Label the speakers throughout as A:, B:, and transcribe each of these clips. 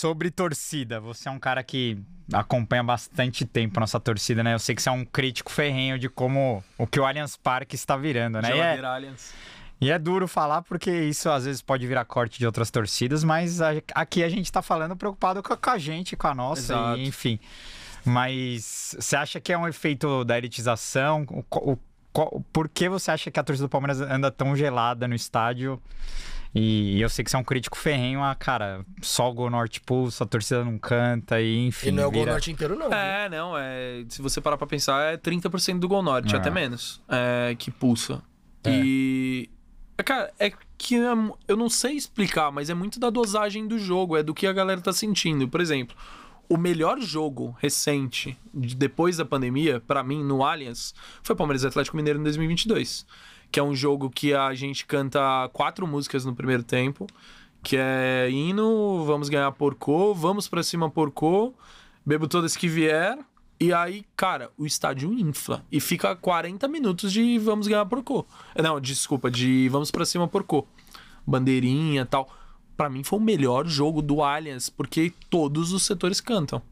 A: sobre torcida. Você é um cara que acompanha bastante tempo a nossa torcida, né? Eu sei que você é um crítico ferrenho de como o que o Allianz Parque está virando, né? É Geladeira é... Allianz. E é duro falar porque isso às vezes pode virar corte de outras torcidas, mas aqui a gente está falando preocupado com a gente, com a nossa, e, enfim. Mas você acha que é um efeito da elitização? o, o, por que você acha que a torcida do Palmeiras anda tão gelada no estádio? E eu sei que você é um crítico ferrenho, ah, cara, só o Gol Norte pulsa, a torcida não canta, e enfim. E não é o vira... Gol Norte
B: inteiro, não. É, viu? não, é. Se você parar pra pensar, é 30% do Gol Norte, é. até menos,
A: é, que pulsa.
B: É. E. É, cara, é que é eu não sei explicar, mas é muito da dosagem do jogo, é do que a galera tá sentindo. Por exemplo, o melhor jogo recente, depois da pandemia, para mim, no Allianz, foi Palmeiras Atlético Mineiro em 2022 que é um jogo que a gente canta quatro músicas no primeiro tempo, que é hino, vamos ganhar porco, vamos para cima porco, bebo todas que vier. E aí, cara, o estádio infla e fica 40 minutos de vamos ganhar porco. Eh, não, desculpa, de vamos para cima porco. Bandeirinha, tal. Para mim foi o melhor jogo do Allianz, porque todos os setores cantam.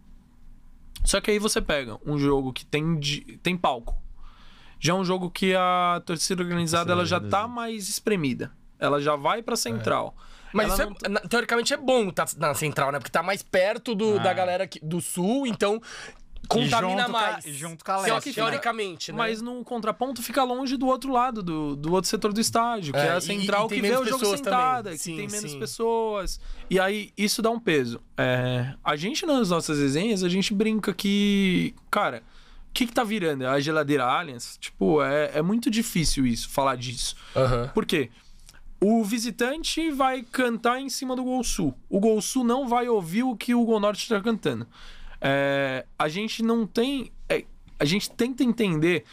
B: Só que aí você pega um jogo que tem, de, tem palco, já é um jogo que a torcida organizada ela já tá mais
C: espremida. Ela já vai pra central. É. Mas isso é, teoricamente é bom estar tá na central, né? Porque tá mais perto do, ah. da galera que, do sul, então contamina junto mais. junto com a leste, Só que, né? teoricamente, né? Mas
B: no contraponto fica longe do outro lado, do, do outro setor do estádio, que é, é a central e, e que vê o jogo sentada, sim, que tem menos sim. pessoas. E aí, isso dá um peso. É, a gente, nas nossas resenhas, a gente brinca que, cara que, que tá virando? É a geladeira Aliens? Tipo, é, é muito difícil isso, falar disso. Uhum. Por quê? O visitante vai cantar em cima do Gol Sul. O Gol Sul não vai ouvir o que o Gol Norte está cantando. É, a gente não tem. É, a gente tenta entender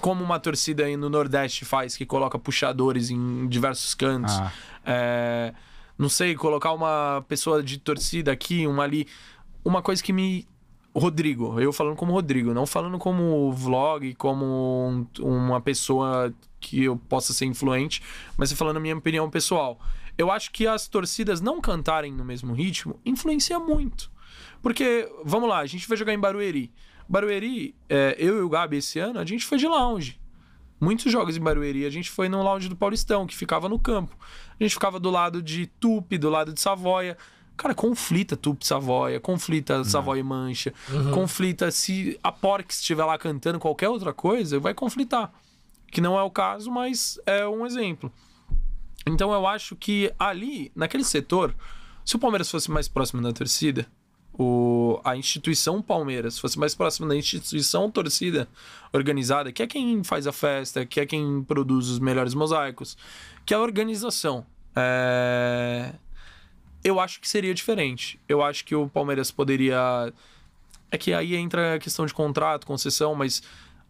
B: como uma torcida aí no Nordeste faz, que coloca puxadores em diversos cantos. Ah. É, não sei, colocar uma pessoa de torcida aqui, uma ali. Uma coisa que me Rodrigo, eu falando como Rodrigo, não falando como vlog, como um, uma pessoa que eu possa ser influente, mas falando a minha opinião pessoal. Eu acho que as torcidas não cantarem no mesmo ritmo influencia muito. Porque, vamos lá, a gente vai jogar em Barueri. Barueri, é, eu e o Gabi esse ano, a gente foi de lounge. Muitos jogos em Barueri, a gente foi no lounge do Paulistão, que ficava no campo. A gente ficava do lado de Tupi, do lado de Savoia. Cara, conflita Tupi Savoia, conflita uhum. Savoia e Mancha, uhum. conflita se a Porcs estiver lá cantando qualquer outra coisa, vai conflitar. Que não é o caso, mas é um exemplo. Então eu acho que ali, naquele setor, se o Palmeiras fosse mais próximo da torcida, o, a instituição Palmeiras fosse mais próxima da instituição torcida organizada, que é quem faz a festa, que é quem produz os melhores mosaicos, que é a organização. É eu acho que seria diferente. Eu acho que o Palmeiras poderia. É que aí entra a questão de contrato, concessão, mas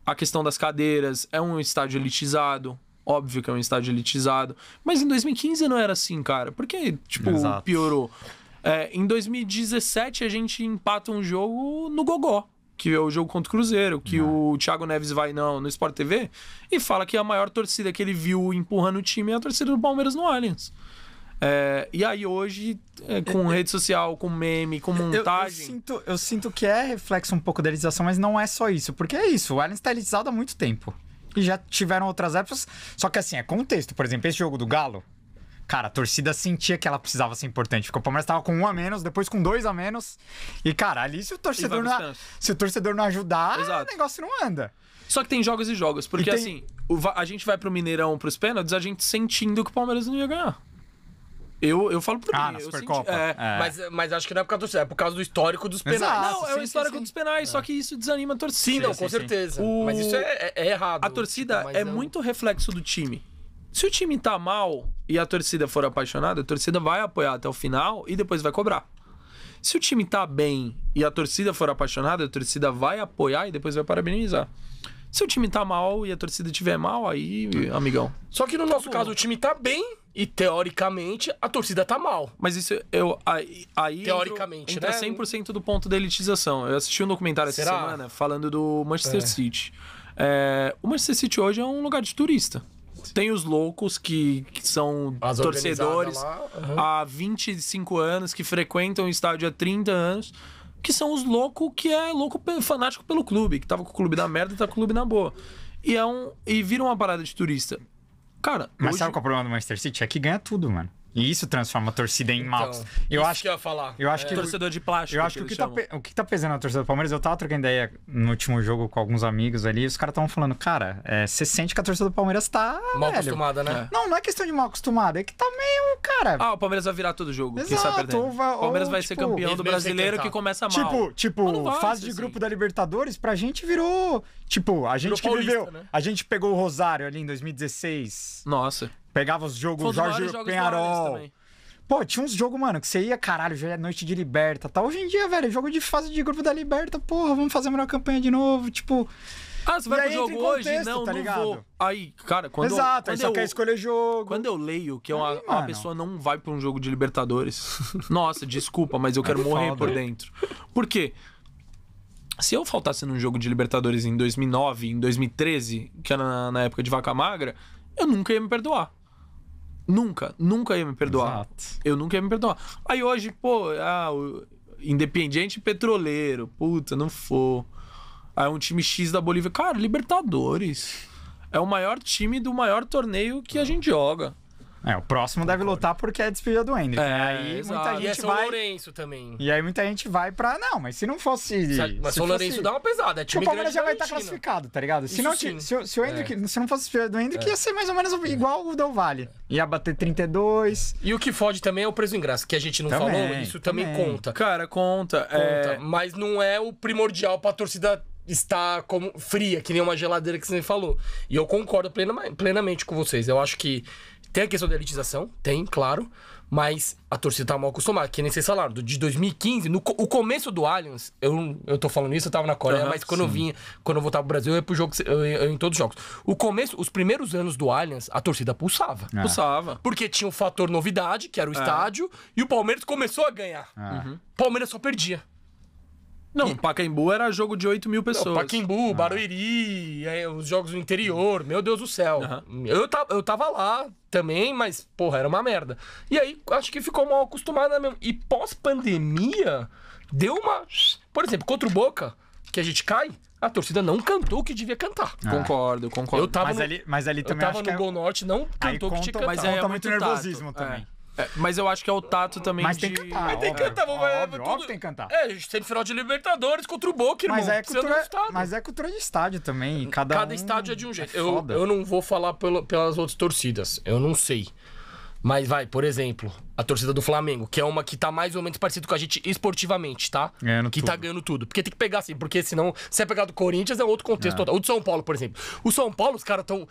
B: a questão das cadeiras. É um estádio elitizado. Óbvio que é um estádio elitizado. Mas em 2015 não era assim, cara. Porque, tipo, Exato. piorou. É, em 2017 a gente empata um jogo no Gogó que é o jogo contra o Cruzeiro, que não. É. o Thiago Neves vai não, no Sport TV, e fala que a maior torcida que ele viu empurrando o time é a torcida do Palmeiras no Allianz. É, e aí hoje, é, com rede social, com meme,
A: com montagem. Eu, eu, sinto, eu sinto que é reflexo um pouco da elitização, mas não é só isso. Porque é isso, o Alan está elitizado há muito tempo. E já tiveram outras épocas. Só que assim, é contexto. Por exemplo, esse jogo do Galo. Cara, a torcida sentia que ela precisava ser importante. Porque o Palmeiras estava com um a menos, depois com dois a menos. E, cara, ali se o torcedor, não, se o torcedor não ajudar, Exato. o negócio não anda.
B: Só que tem jogos e jogos. Porque, e tem... assim, a gente vai pro Mineirão, pros pênaltis, a gente sentindo que o Palmeiras não ia ganhar. Eu, eu falo por ah, mim. Ah, Supercopa. É, é. Mas, mas acho que não é por causa do é por
C: causa do histórico dos penais. Exato, não, é o histórico sim, dos
B: penais, é. só que isso desanima a torcida. Sim, não, com certeza. O... Mas isso é, é, é errado. A torcida tipo, é não... muito reflexo do time. Se o time tá mal e a torcida for apaixonada, a torcida vai apoiar até o final e depois vai cobrar. Se o time tá bem e a torcida for apaixonada, a torcida vai apoiar e depois vai parabenizar. Se o time tá mal e a torcida tiver mal, aí, amigão.
C: Só que no nosso tá caso, o time tá bem e teoricamente, a torcida tá mal. Mas isso eu. Aí. aí teoricamente, entra, entra né?
B: 100% do ponto da elitização. Eu assisti um documentário Será? essa semana falando do Manchester é. City. É, o Manchester City hoje é um lugar de turista. Tem os loucos que, que são As torcedores uhum. há 25 anos, que frequentam o estádio há 30 anos que são os loucos que é louco fanático pelo clube, que tava com o clube na merda e tá com o clube na boa. E é um. E vira uma parada de turista. Cara. Mas hoje... sabe
A: qual é o problema do Manchester City? É que ganha tudo, mano. E isso transforma a torcida em então, Eu acho que eu ia falar. Eu acho é. que torcedor de plástico. Eu acho que, que o, que tá, o que tá pesando a torcida do Palmeiras, eu tava trocando ideia no último jogo com alguns amigos ali, e os caras estavam falando, cara, é, você sente que a torcida do Palmeiras tá mal velho. acostumada, né? É. Não, não é questão de mal acostumada, é que tá meio, cara. Ah, o Palmeiras vai virar todo jogo, Exato, O Palmeiras ou, vai tipo, ser campeão do brasileiro que começa mal. Tipo, tipo, fase de assim. grupo assim. da Libertadores pra gente virou, tipo, a gente virou que paulista, viveu, né? a gente pegou o Rosário ali em 2016. Nossa. Pegava os jogos Jorge jogos Penharol. Pô, tinha uns jogos, mano, que você ia, caralho, já é noite de liberta tá? Hoje em dia, velho, jogo de fase de grupo da liberta, porra, vamos fazer a melhor campanha de novo, tipo. Ah, você vai pro jogo hoje? Contexto, não, tá não ligado? vou.
B: Aí, cara, quando Exato, quando aí só eu, quer escolher jogo. Quando eu leio que é uma, aí, uma pessoa não vai pra um jogo de Libertadores, nossa, desculpa, mas eu é quero morrer por dentro. Por quê? Se eu faltasse num jogo de Libertadores em 2009, em 2013, que era na, na época de Vaca Magra, eu nunca ia me perdoar. Nunca, nunca ia me perdoar. Exato. Eu nunca ia me perdoar. Aí hoje, pô, ah, independente petroleiro, puta, não for. Aí um time X da Bolívia. Cara, Libertadores. É o maior time do maior torneio que a é. gente joga.
A: É, o próximo Concordo. deve lutar porque é despedida do Hendrick. É, aí exato. muita gente e é vai.
C: Lourenço também. E aí
A: muita gente vai pra. Não, mas se não fosse. Se, mas se Lourenço fosse... dá uma pesada. É time o Palmeiras já vai estar tá classificado, tá ligado? Se não, se, se o Hendrick, é. se não fosse despedida do Hendrick, é. ia ser mais ou menos igual o Del Valle. É. Ia bater 32.
C: E o que fode também é o preço do ingresso, que a gente não também, falou. Isso também, também, conta. Cara, conta. É- conta. Mas não é o primordial pra torcida está como fria, que nem uma geladeira que você falou. E eu concordo plenamente com vocês. Eu acho que tem a questão da elitização, tem, claro. Mas a torcida tá mal acostumada, que nem vocês falaram, de 2015, no o começo do Allianz, eu, eu tô falando isso, eu tava na Coreia, uhum, mas quando sim. eu vinha, quando eu voltava pro Brasil, eu ia pro jogo, eu, ia, eu ia em todos os jogos. O começo, os primeiros anos do Allianz, a torcida pulsava. É. Pulsava. Porque tinha o fator novidade, que era o é. estádio, e o Palmeiras começou a ganhar. É. Uhum. Palmeiras só perdia. Não, Pacaembu era jogo de 8 mil pessoas. Não, Pacaembu, ah. Barueri, ah. os jogos do interior, meu Deus do céu. Uhum. Eu, tava, eu tava lá também, mas, porra, era uma merda. E aí, acho que ficou mal acostumada mesmo. E pós-pandemia, deu uma. Por exemplo, contra o Boca, que a gente cai, a torcida não cantou o que devia cantar. Ah. Concordo, concordo. Eu tava mas, no, ali, mas ali também eu tava no que... É Gol Norte, não cantou o que tinha que cantar. É, mas é, é
B: muito, muito nervosismo tato. também. É. É, mas eu acho que é o tato também Mas de... tem que cantar. Mas tem que cantar.
C: Óbvio, vai, é óbvio, tudo... óbvio tem que cantar. É, a gente final de Libertadores contra o Boca, irmão. Mas é cultura,
A: mas é cultura de estádio
C: também. Cada, cada um... estádio é de um é jeito. É eu, eu não vou falar pelo, pelas outras torcidas. Eu não sei. Mas vai, por exemplo, a torcida do Flamengo, que é uma que tá mais ou menos parecida com a gente esportivamente, tá? Ganhando que tá tudo. tá ganhando tudo. Porque tem que pegar assim, porque senão, se é pegar do Corinthians, é outro contexto é. total. O de São Paulo, por exemplo. O São Paulo, os caras tão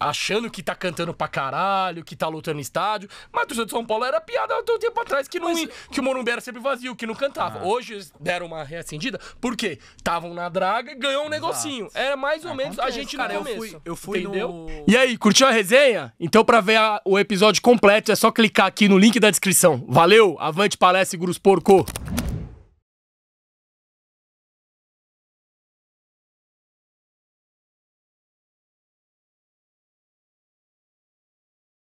C: achando que tá cantando pra caralho, que tá lutando no estádio. Mas a torcida São Paulo era piada há um tempo atrás, que, não, mas... que o Morumbi era sempre vazio, que não cantava. Ah. Hoje deram uma reacendida, porque estavam na draga e ganhou um Exato. negocinho. Era mais ou Acontece, menos a gente cara, no começo. Eu fui, eu fui entendeu? No... E aí, curtiu a resenha? Então, pra ver a, o episódio completo, é só clicar aqui no link da descrição. Valeu, avante palestra e Grus Porco!